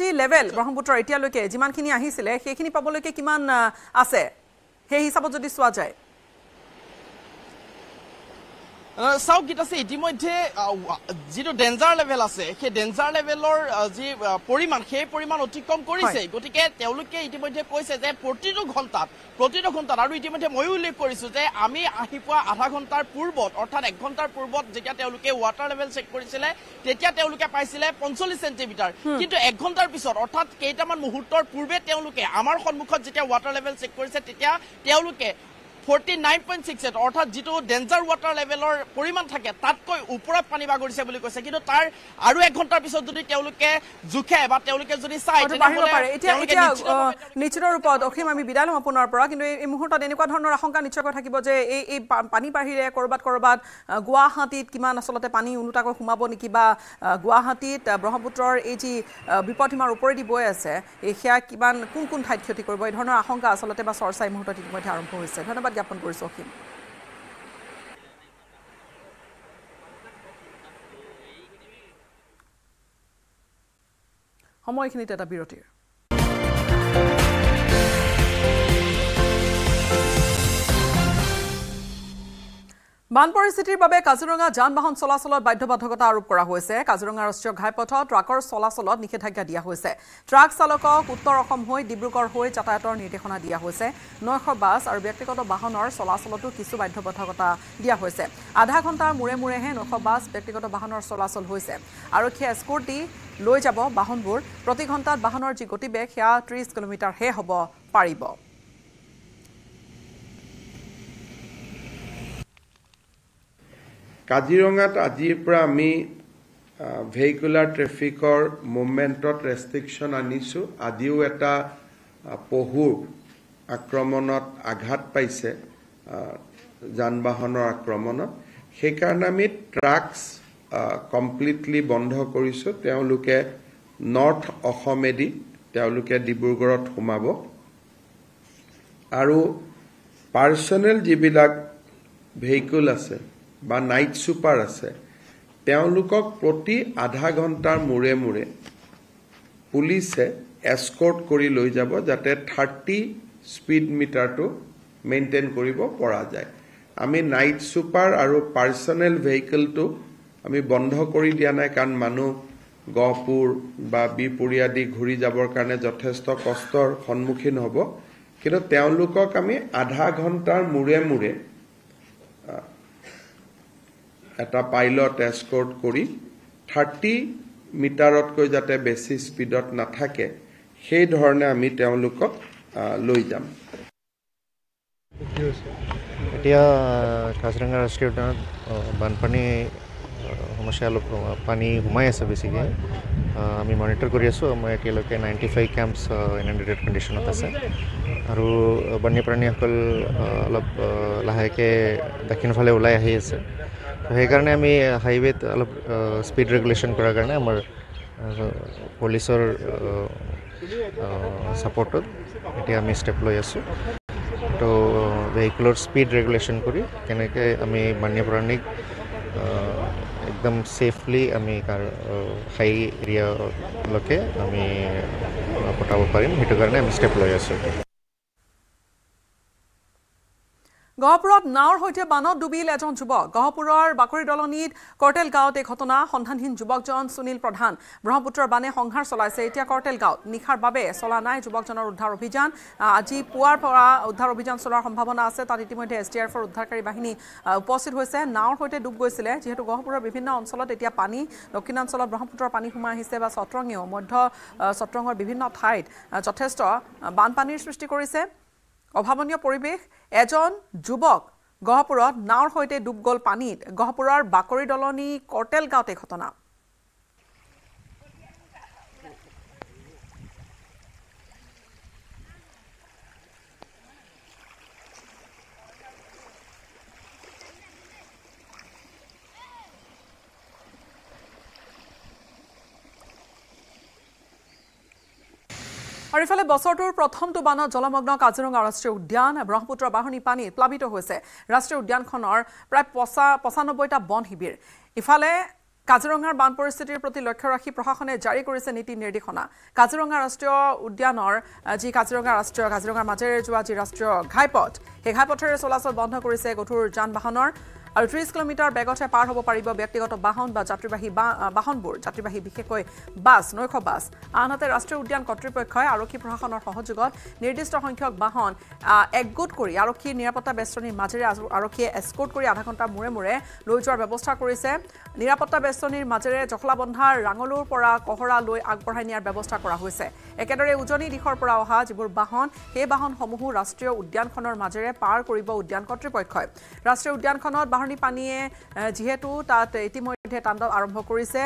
যি লেভেল ব্ৰহ্মপুত্ৰৰ এতিয়ালৈকে যিমানখিনি আহিছিলে সেইখিনি পাবলৈকে কিমান আছে সেই হিচাপত যদি চোৱা যায় চাওক গীত আছে ইতিমধ্যে যিটো ডেঞ্জাৰ লেভেল আছে সেই ডেঞ্জাৰ লেভেলৰ যি পৰিমাণ সেই পৰিমাণ অতিক্ৰম কৰিছে গতিকে তেওঁলোকে ইতিমধ্যে কৈছে যে প্ৰতিটো ঘণ্টাত প্ৰতিটো ঘণ্টাত আৰু ইতিমধ্যে ময়ো উল্লেখ কৰিছোঁ যে আমি আহি পোৱা আধা ঘণ্টাৰ পূৰ্বত অৰ্থাৎ এক ঘণ্টাৰ পূৰ্বত যেতিয়া তেওঁলোকে ৱাটাৰ লেভেল চেক কৰিছিলে তেতিয়া তেওঁলোকে পাইছিলে পঞ্চল্লিছ চেণ্টিমিটাৰ কিন্তু এক ঘণ্টাৰ পিছত অৰ্থাৎ কেইটামান মুহূৰ্তৰ পূৰ্বে তেওঁলোকে আমাৰ সন্মুখত যেতিয়া ৱাটাৰ লেভেল চেক কৰিছে তেতিয়া তেওঁলোকে forty nine point six eight অৰ্থাৎ যিটো ডেঞ্জাৰ ৱাটাৰ লেভেলৰ পৰিমাণ থাকে তাতকৈ ওপৰত পানী বাগৰিছে বুলি কৈছে কিন্তু তাৰ আৰু এক ঘণ্টাৰ পিছত যদি তেওঁলোকে জোখে বা তেওঁলোকে যদি চাই নিশ্চিত ৰূপত অসীম আমি বিদায় ল'ম আপোনাৰ পৰা কিন্তু এই মুহূৰ্তত এনেকুৱা ধৰণৰ আশংকা নিশ্চয়কৈ থাকিব যে এই এই পানী বাঢ়িলে ক'ৰবাত ক'ৰবাত গুৱাহাটীত কিমান আচলতে পানী ওলোটাকৈ সোমাব নেকি বা গুৱাহাটীত ব্ৰহ্মপুত্ৰৰ এই যি বিপদ সীমাৰ ওপৰেদি বৈ আছে সেয়া কিমান কোন কোন ঠাইত ক্ষতি কৰিব এই ধৰণৰ আশংকা আচলতে বা চৰ্চা এই মুহূৰ্তত ইতিমধ্যে আৰম্ভ হৈছে ধন্যবাদ জ্ঞাপন কৰিছোঁ অসীম সময়খিনিত এটা বিৰতিৰ বান পৰিস্থিতিৰ বাবে কাজিৰঙা যান বাহন চলাচলত বাধ্যবাধকতা আৰোপ কৰা হৈছে কাজিৰঙা ৰাষ্ট্ৰীয় ঘাইপথত ট্ৰাকৰ চলাচলত নিষেধাজ্ঞা দিয়া হৈছে ট্ৰাক চালকক উত্তৰ অসম হৈ ডিব্ৰুগড় হৈ যাতায়াতৰ নিৰ্দেশনা দিয়া হৈছে নৈশ বাছ আৰু ব্যক্তিগত বাহনৰ চলাচলতো কিছু বাধ্যবাধকতা দিয়া হৈছে আধা ঘণ্টাৰ মূৰে মূৰেহে নৈশ বাছ ব্যক্তিগত বাহনৰ চলাচল হৈছে আৰক্ষীয়ে স্কুৰ্ট দি লৈ যাব বাহনবোৰ প্ৰতি ঘণ্টাত বাহনৰ যি গতিবেগ সেয়া ত্ৰিছ কিলোমিটাৰহে হ'ব পাৰিব কাজিৰঙাত আজিৰ পৰা আমি ভেহিকুলাৰ ট্ৰেফিকৰ মুভমেণ্টত ৰেষ্ট্ৰিকশ্যন আনিছোঁ আজিও এটা পহুৰ আক্ৰমণত আঘাত পাইছে যান বাহনৰ আক্ৰমণত সেইকাৰণে আমি ট্ৰাকছ কমপ্লিটলি বন্ধ কৰিছোঁ তেওঁলোকে নৰ্থ অসমেদি তেওঁলোকে ডিব্ৰুগড়ত সোমাব আৰু পাৰ্চনেল যিবিলাক ভেহিকুল আছে বা নাইট ছুপাৰ আছে তেওঁলোকক প্ৰতি আধা ঘণ্টাৰ মূৰে মূৰে পুলিচে এস্কৰ্ট কৰি লৈ যাব যাতে থাৰ্টি স্পীড মিটাৰটো মেইনটেইন কৰিব পৰা যায় আমি নাইট ছুপাৰ আৰু পাৰ্চনেল ভেহিকলটো আমি বন্ধ কৰি দিয়া নাই কাৰণ মানুহ গহপুৰ বা বিপুৰী আদি ঘূৰি যাবৰ কাৰণে যথেষ্ট কষ্টৰ সন্মুখীন হ'ব কিন্তু তেওঁলোকক আমি আধা ঘণ্টাৰ মূৰে মূৰে এটা পাইলট এস্কৰ্ট কৰি থাৰ্টি মিটাৰতকৈ যাতে বেছি স্পীডত নাথাকে সেই ধৰণে আমি তেওঁলোকক লৈ যাম এতিয়া কাজিৰঙা ৰাষ্ট্ৰীয় উদ্যানত বানপানী সমস্যা অলপ পানী সোমাই আছে বেছিকৈ আমি মনিটৰ কৰি আছোঁ আমাৰ এতিয়ালৈকে নাইণ্টি ফাইভ কেম্পছ ইন ইনডেড কণ্ডিশ্যনত আছে আৰু বন্যপ্ৰাণীসকল অলপ লাহেকৈ দক্ষিণৰ ফালে ওলাই আহি আছে তো সেইকাৰণে আমি হাইৱেত অলপ স্পীড ৰেগুলেশ্যন কৰাৰ কাৰণে আমাৰ পুলিচৰ ছাপৰ্টত এতিয়া আমি ষ্টেপ লৈ আছোঁ তো ভেহিকলৰ স্পীড ৰেগুলেশ্যন কৰি কেনেকৈ আমি বান্যপ্ৰাণীক একদম ছেফলি আমি কাৰ হাই এৰিয়ালৈকে আমি পঠাব পাৰিম সেইটো কাৰণে আমি ষ্টেপ লৈ আছোঁ গহপুৰত নাৱৰ সৈতে বানত ডুবিল এজন যুৱক গহপুৰৰ বাকৰি দলনিত কৰ্টেল গাঁৱত এই ঘটনা সন্ধানহীন যুৱকজন সুনীল প্ৰধান ব্ৰহ্মপুত্ৰৰ বানে সংহাৰ চলাইছে এতিয়া কৰ্টেল গাঁৱত নিশাৰ বাবে চলা নাই যুৱকজনৰ উদ্ধাৰ অভিযান আজি পুৱাৰ পৰা উদ্ধাৰ অভিযান চলোৱাৰ সম্ভাৱনা আছে তাত ইতিমধ্যে এছ ডি আৰ এফৰ উদ্ধাৰকাৰী বাহিনী উপস্থিত হৈছে নাৱৰ সৈতে ডুব গৈছিলে যিহেতু গহপুৰৰ বিভিন্ন অঞ্চলত এতিয়া পানী দক্ষিণাঞ্চলত ব্ৰহ্মপুত্ৰৰ পানী সোমাই আহিছে বা চত্ৰঙেও মধ্য চত্ৰঙৰ বিভিন্ন ঠাইত যথেষ্ট বানপানীৰ সৃষ্টি কৰিছে অভাৱনীয় পৰিৱেশ এজন যুৱক গহপুৰত নাৱৰ সৈতে ডুব গ'ল পানীত গহপুৰৰ বাকৰি দলনি কৰ্টেল গাঁৱতে ঘটনা আৰু ইফালে বছৰটোৰ প্ৰথমটো বানত জলমগ্ন কাজিৰঙা ৰাষ্ট্ৰীয় উদ্যান ব্ৰহ্মপুত্ৰ বাহনী পানী প্লাৱিত হৈছে ৰাষ্ট্ৰীয় উদ্যানখনৰ প্ৰায় পঁচা পঁচানব্বৈটা বন শিবিৰ ইফালে কাজিৰঙাৰ বান পৰিস্থিতিৰ প্ৰতি লক্ষ্য ৰাখি প্ৰশাসনে জাৰি কৰিছে নীতি নিৰ্দেশনা কাজিৰঙা ৰাষ্ট্ৰীয় উদ্যানৰ যি কাজিৰঙা ৰাষ্ট্ৰীয় কাজিৰঙাৰ মাজেৰে যোৱা যি ৰাষ্ট্ৰীয় ঘাইপথ সেই ঘাইপথেৰে চলাচল বন্ধ কৰিছে গধুৰ যান বাহনৰ আৰু ত্ৰিছ কিলোমিটাৰ বেগতহে পাৰ হ'ব পাৰিব ব্যক্তিগত বাহন বা যাত্ৰীবাহী বাহনবোৰ যাত্ৰীবাহী বিশেষকৈ বাছ নৈশ বাছ আনহাতে ৰাষ্ট্ৰীয় উদ্যান কৰ্তৃপক্ষই আৰক্ষী প্ৰশাসনৰ সহযোগত নিৰ্দিষ্ট সংখ্যক বাহন একগোট কৰি আৰক্ষীৰ নিৰাপত্তা বেষ্টনীৰ মাজেৰে আৰক্ষীয়ে এস্কৰ্ট কৰি আধা ঘণ্টা মূৰে মূৰে লৈ যোৱাৰ ব্যৱস্থা কৰিছে নিৰাপত্তা বেষ্টনীৰ মাজেৰে জখলাবন্ধাৰ ৰাঙলুৰ পৰা কহৰা লৈ আগবঢ়াই নিয়াৰ ব্যৱস্থা কৰা হৈছে একেদৰে উজনি দিশৰ পৰা অহা যিবোৰ বাহন সেই বাহনসমূহো ৰাষ্ট্ৰীয় উদ্যানখনৰ মাজেৰে পাৰ কৰিব উদ্যান কৰ্তৃপক্ষই ৰাষ্ট্ৰীয় উদ্যানখনত বাহন আহৰণি পানীয়ে যিহেতু তাত ইতিমধ্যে তাণ্ডৱ আৰম্ভ কৰিছে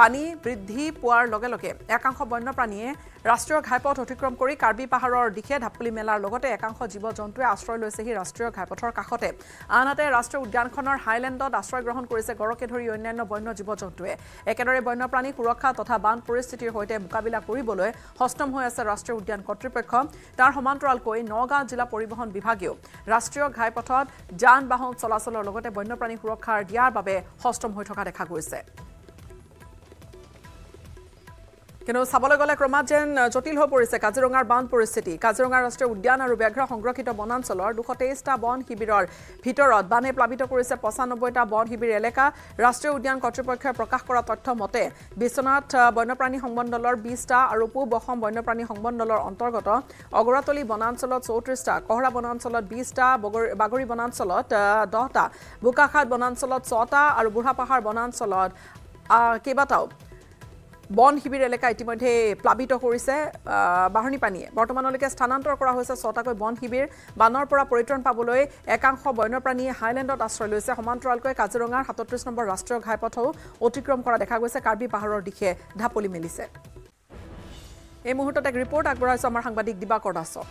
পানী বৃদ্ধি পোৱাৰ লগে লগে একাংশ বন্যপ্ৰাণীয়ে ৰাষ্ট্ৰীয় ঘাইপথ অতিক্ৰম কৰি কাৰ্বি পাহাৰৰ দিশে ঢাপলি মেলাৰ লগতে একাংশ জীৱ জন্তুৱে আশ্ৰয় লৈছেহি ৰাষ্ট্ৰীয় ঘাইপথৰ কাষতে আনহাতে ৰাষ্ট্ৰীয় উদ্যানখনৰ হাইলেণ্ডত আশ্ৰয় গ্ৰহণ কৰিছে গৰকে ধৰি অন্যান্য বন্য জীৱ জন্তুৱে একেদৰে বন্যপ্ৰাণী সুৰক্ষা তথা বান পৰিস্থিতিৰ সৈতে মোকাবিলা কৰিবলৈ সষ্টম হৈ আছে ৰাষ্ট্ৰীয় উদ্যান কৰ্তৃপক্ষ তাৰ সমান্তৰালকৈ নগাঁও জিলা পৰিবহণ বিভাগেও ৰাষ্ট্ৰীয় ঘাইপথত যান বাহন চলাচলৰ লগতে বন্যপ্ৰাণী সুৰক্ষাৰ দিয়াৰ বাবে সষ্টম হৈ থকা দেখা গৈছে কিন্তু চাবলৈ গ'লে ক্ৰমাৎ যেন জটিল হৈ পৰিছে কাজিৰঙাৰ বান পৰিস্থিতি কাজিৰঙা ৰাষ্ট্ৰীয় উদ্যান আৰু ব্যাঘ্ৰ সংৰক্ষিত বনাঞ্চলৰ দুশ তেইছটা বন শিবিৰৰ ভিতৰত বানে প্লাৱিত কৰিছে পঁচানব্বৈটা বন শিবিৰ এলেকা ৰাষ্ট্ৰীয় উদ্যান কৰ্তৃপক্ষই প্ৰকাশ কৰা তথ্য মতে বিশ্বনাথ বন্যপ্ৰাণী সংমণ্ডলৰ বিছটা আৰু পূব অসম বন্যপ্ৰাণী সংমণ্ডলৰ অন্তৰ্গত অগৰাতলী বনাঞ্চলত চৌত্ৰিছটা কহৰা বনাঞ্চলত বিছটা বগৰী বাগৰি বনাঞ্চলত দহটা বোকাখাট বনাঞ্চলত ছটা আৰু বুঢ়াপাহাৰ বনাঞ্চলত কেইবাটাও বন শিবিৰ এলেকা ইতিমধ্যে প্লাৱিত কৰিছে বাঢ়নী পানীয়ে বৰ্তমানলৈকে স্থানান্তৰ কৰা হৈছে ছটাকৈ বন শিবিৰ বানৰ পৰা পৰিত্ৰাণ পাবলৈ একাংশ বন্যপ্ৰাণীয়ে হাইলেণ্ডত আশ্ৰয় লৈছে সমান্তৰালকৈ কাজিৰঙাৰ সাতত্ৰিছ নম্বৰ ৰাষ্ট্ৰীয় ঘাইপথো অতিক্ৰম কৰা দেখা গৈছে কাৰ্বি পাহাৰৰ দিশে ঢাপলি মেলিছে এই মুহূৰ্তত এক ৰিপৰ্ট আগবঢ়াইছে আমাৰ সাংবাদিক দিবাকৰ দাসক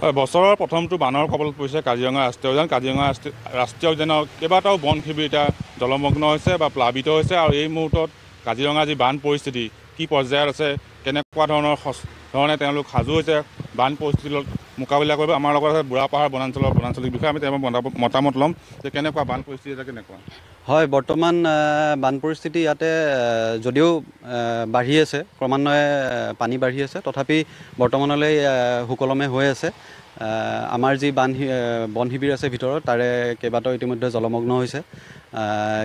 হয় বছৰৰ প্ৰথমটো বানৰ কবলত পৰিছে কাজিৰঙা ৰাষ্ট্ৰীয় উদ্যান কাজিৰঙা ৰাষ্ট্ৰীয় উদ্যানৰ কেইবাটাও বন শিবিৰ এতিয়া জলমগ্ন হৈছে বা প্লাৱিত হৈছে আৰু এই মুহূৰ্তত কাজিৰঙা যি বান পৰিস্থিতি কি পৰ্যায়ত আছে কেনেকুৱা ধৰণৰ সচ ধৰণে তেওঁলোক সাজু হৈছে বান পৰিস্থিতিৰ লগত মোকাবিলা কৰিব আমাৰ লগত আছে পাহাৰ বনাঞ্চলৰ বনাঞ্চলিক বিষয়ে আমি তেওঁ মতামত ল'ম যে কেনেকুৱা বান পৰিস্থিতি এটা কেনেকুৱা হয় বৰ্তমান বান পৰিস্থিতি ইয়াতে যদিও বাঢ়ি আছে ক্ৰমান্বয়ে পানী বাঢ়ি আছে তথাপি বৰ্তমানলৈ সুকলমে হৈ আছে আমাৰ যি বান বন শিবিৰ আছে ভিতৰত তাৰে কেইবাটাও ইতিমধ্যে জলমগ্ন হৈছে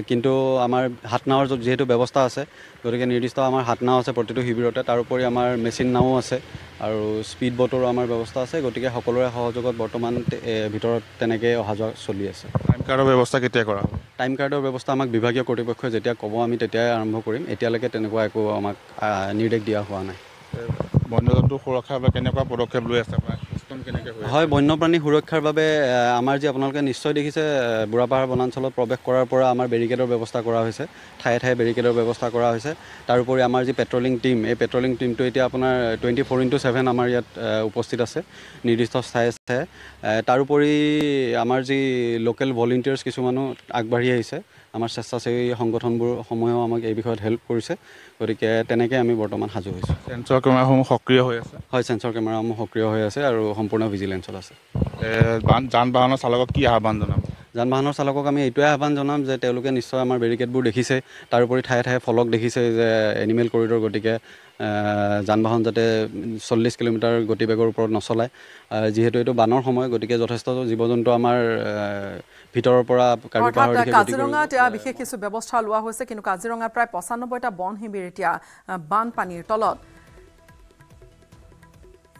কিন্তু আমাৰ হাত নাৱৰ যিহেতু ব্যৱস্থা আছে গতিকে নিৰ্দিষ্ট আমাৰ হাত নাও আছে প্ৰতিটো শিবিৰতে তাৰোপৰি আমাৰ মেচিন নাও আছে আৰু স্পীড ব'টৰো আমাৰ ব্যৱস্থা আছে গতিকে সকলোৰে সহযোগত বৰ্তমান ভিতৰত তেনেকৈ অহা যোৱা চলি আছে টাইম কাৰ্ডৰ ব্যৱস্থা কেতিয়া কৰা হ'ব টাইম কাৰ্ডৰ ব্যৱস্থা আমাক বিভাগীয় কৰ্তৃপক্ষই যেতিয়া ক'ব আমি তেতিয়াই আৰম্ভ কৰিম এতিয়ালৈকে তেনেকুৱা একো আমাক নিৰ্দেশ দিয়া হোৱা নাই বন্য জন্তুৰ সুৰক্ষাৰ বাবে কেনেকুৱা পদক্ষেপ লৈ আছে আপোনাৰ হয় বন্যপ্ৰাণী সুৰক্ষাৰ বাবে আমাৰ যি আপোনালোকে নিশ্চয় দেখিছে বুঢ়াপাহাৰ বনাঞ্চলত প্ৰৱেশ কৰাৰ পৰা আমাৰ বেৰিকেডৰ ব্যৱস্থা কৰা হৈছে ঠায়ে ঠায়ে বেৰিকেডৰ ব্যৱস্থা কৰা হৈছে তাৰোপৰি আমাৰ যি পেট্ৰলিং টীম এই পেট্ৰলিং টীমটো এতিয়া আপোনাৰ টুৱেণ্টি ফ'ৰ ইণ্টু ছেভেন আমাৰ ইয়াত উপস্থিত আছে নিৰ্দিষ্ট ঠাই আছে তাৰোপৰি আমাৰ যি লোকেল ভলণ্টিয়াৰ্ছ কিছুমানো আগবাঢ়ি আহিছে আমাৰ স্বেচ্ছাসেৱী সংগঠনবোৰ সমূহেও আমাক এই বিষয়ত হেল্প কৰিছে গতিকে তেনেকৈ আমি বৰ্তমান সাজু হৈছোঁ চেঞ্চৰ কেমেৰাসমূহ সক্ৰিয় হৈ আছে হয় চেঞ্চৰ কেমেৰাসমূহ সক্ৰিয় হৈ আছে আৰু সম্পূৰ্ণ ভিজিলেঞ্চত আছে যান বাহনৰ চালকক কি আহ্বান জনাম যান বাহনৰ চালকক আমি এইটোৱে আহ্বান জনাম যে তেওঁলোকে নিশ্চয় আমাৰ বেৰিকেডবোৰ দেখিছে তাৰোপৰি ঠায়ে ঠায়ে ফলক দেখিছে যে এনিমেল কৰিডৰ গতিকে যান বাহন যাতে চল্লিছ কিলোমিটাৰ গতিবেগৰ ওপৰত নচলায় যিহেতু এইটো বানৰ সময় গতিকে যথেষ্ট জীৱ জন্তু আমাৰ ভিতৰৰ পৰা কাৰ্বি পাহাৰৰ দিশে কাজিৰঙাত বিশেষ কিছু ব্যৱস্থা লোৱা হৈছে কিন্তু কাজিৰঙাৰ প্ৰায় পঁচানব্বৈটা বন শিবিৰ এতিয়া বানপানীৰ তলত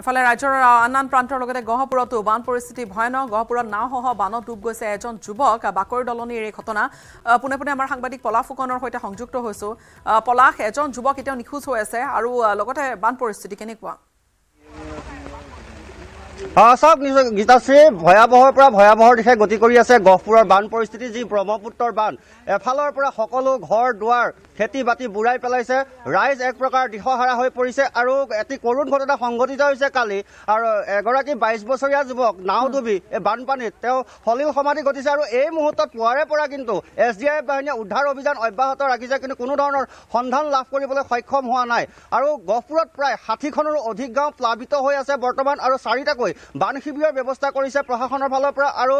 ইফালে ৰাজ্যৰ আন আন প্ৰান্তৰ লগতে গহপুৰতো বান পৰিস্থিতি ভয়ানক গহপুৰত নাওসহ বানত ডুব গৈছে এজন যুৱক বাকৰি দলনিৰ এই ঘটনা পোনে পোনে আমাৰ সাংবাদিক পলাশ ফুকনৰ সৈতে সংযুক্ত হৈছো পলাশ এজন যুৱক এতিয়াও নিখোজ হৈ আছে আৰু লগতে বান পৰিস্থিতি কেনেকুৱা চাওক গীতাশ্ৰী ভয়াৱহৰ পৰা ভয়াৱহৰ দিশে গতি কৰি আছে গহপুৰৰ বান পৰিস্থিতি যি ব্ৰহ্মপুত্ৰৰ বান এফালৰ পৰা সকলো ঘৰ দুৱাৰ খেতি বাতি বুৰাই পেলাইছে ৰাইজ এক প্ৰকাৰ দিহহাৰা হৈ পৰিছে আৰু এটি কৰুণ ঘটনা সংঘটিত হৈছে কালি আৰু এগৰাকী বাইছ বছৰীয়া যুৱক নাও ডুবি এই বানপানীত তেওঁ হলিও সমাধি ঘটিছে আৰু এই মুহূৰ্তত পুৱাৰে পৰা কিন্তু এছ ডি আই এফ বাহিনীয়ে উদ্ধাৰ অভিযান অব্যাহত ৰাখিছে কিন্তু কোনো ধৰণৰ সন্ধান লাভ কৰিবলৈ সক্ষম হোৱা নাই আৰু গহপুৰত প্ৰায় ষাঠিখনৰো অধিক গাঁও প্লাৱিত হৈ আছে বৰ্তমান আৰু চাৰিটাকৈ বান শিবিৰৰ ব্যৱস্থা কৰিছে প্ৰশাসনৰ ফালৰ পৰা আৰু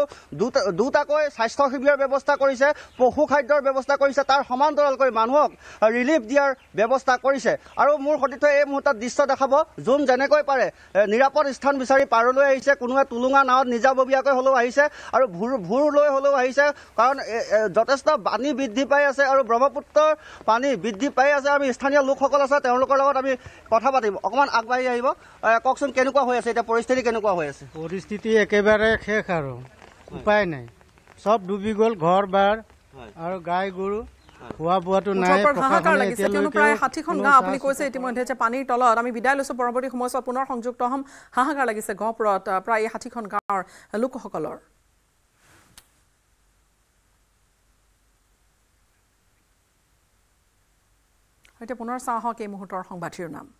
দুটাকৈ স্বাস্থ্য শিবিৰৰ ব্যৱস্থা কৰিছে পশু খাদ্যৰ ব্যৱস্থা কৰিছে তাৰ সমান্তৰালকৈ মানুহক ৰিলিফ দিয়াৰ ব্যৱস্থা কৰিছে আৰু মোৰ সতীৰ্থ এই মুহূৰ্তত দৃশ্য দেখাব জুম যেনেকৈ পাৰে নিৰাপদ স্থান বিচাৰি পাৰলৈ আহিছে কোনোৱে টুলুঙা নাৱত নিজাববীয়াকৈ হ'লেও আহিছে আৰু ভূৰ ভূৰ লৈ হ'লেও আহিছে কাৰণ যথেষ্ট পানী বৃদ্ধি পাই আছে আৰু ব্ৰহ্মপুত্ৰৰ পানী বৃদ্ধি পাই আছে আমি স্থানীয় লোকসকল আছে তেওঁলোকৰ লগত আমি কথা পাতিম অকণমান আগবাঢ়ি আহিব কওকচোন কেনেকুৱা হৈ আছে এতিয়া পৰিস্থিতি কেনেকুৱা হৈ আছে পৰিস্থিতি একেবাৰে শেষ আৰু উপায় নাই চব ডুবি গ'ল ঘৰ বাৰ আৰু গাই গৰু খোৱা বোৱাটো নাই ষাঠিখন গাঁও আপুনি কৈছে ইতিমধ্যে যে পানীৰ তলত আমি বিদায় লৈছোঁ পৰৱৰ্তী সময়ছোৱাত পুনৰ সংযুক্ত হ'ম হাহাকাৰ লাগিছে গহপুৰত প্ৰায় ষাঠিখন গাঁৱৰ লোকসকলৰ এতিয়া পুনৰ চাওঁ আহক এই মুহূৰ্তৰ সংবাদীৰ নাম